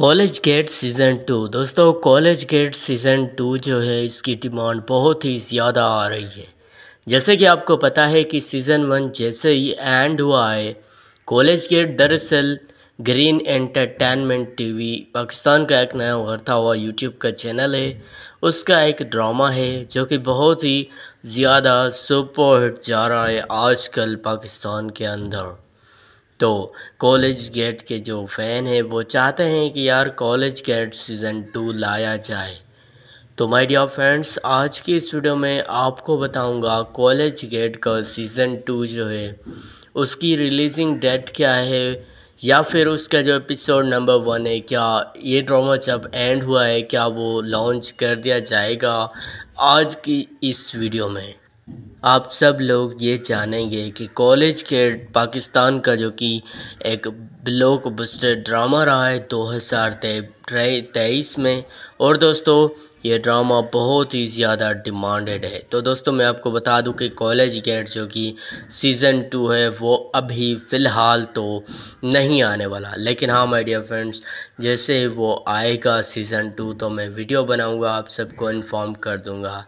college gate season two दोस्तों college gate season two जो है इसकी डिमांड बहुत ही ज़्यादा आ रही है जैसे कि आपको पता है कि सीज़न वन जैसे ही एंड हुआ है कॉलेज गेट दरअसल ग्रीन एंटरटेनमेंट टीवी पाकिस्तान का एक नया उभरता हुआ यूट्यूब का चैनल है उसका एक ड्रामा है जो कि बहुत ही ज़्यादा सुपरहिट जा रहा है आजकल पाकिस्तान के अंदर तो कॉलेज गेट के जो फ़ैन हैं वो चाहते हैं कि यार कॉलेज गेट सीज़न टू लाया जाए तो माय डियर फ्रेंड्स आज की इस वीडियो में आपको बताऊंगा कॉलेज गेट का सीज़न टू जो है उसकी रिलीजिंग डेट क्या है या फिर उसका जो एपिसोड नंबर वन है क्या ये ड्रामा जब एंड हुआ है क्या वो लॉन्च कर दिया जाएगा आज की इस वीडियो में आप सब लोग ये जानेंगे कि कॉलेज के पाकिस्तान का जो कि एक ब्लॉक बस्टर ड्रामा रहा है दो हज़ार तेईस में और दोस्तों ये ड्रामा बहुत ही ज़्यादा डिमांडेड है तो दोस्तों मैं आपको बता दूं कि कॉलेज गेट जो कि सीज़न टू है वो अभी फ़िलहाल तो नहीं आने वाला लेकिन हाँ माय डियर फ्रेंड्स जैसे वो आएगा सीज़न टू तो मैं वीडियो बनाऊंगा आप सबको इन्फॉर्म कर दूंगा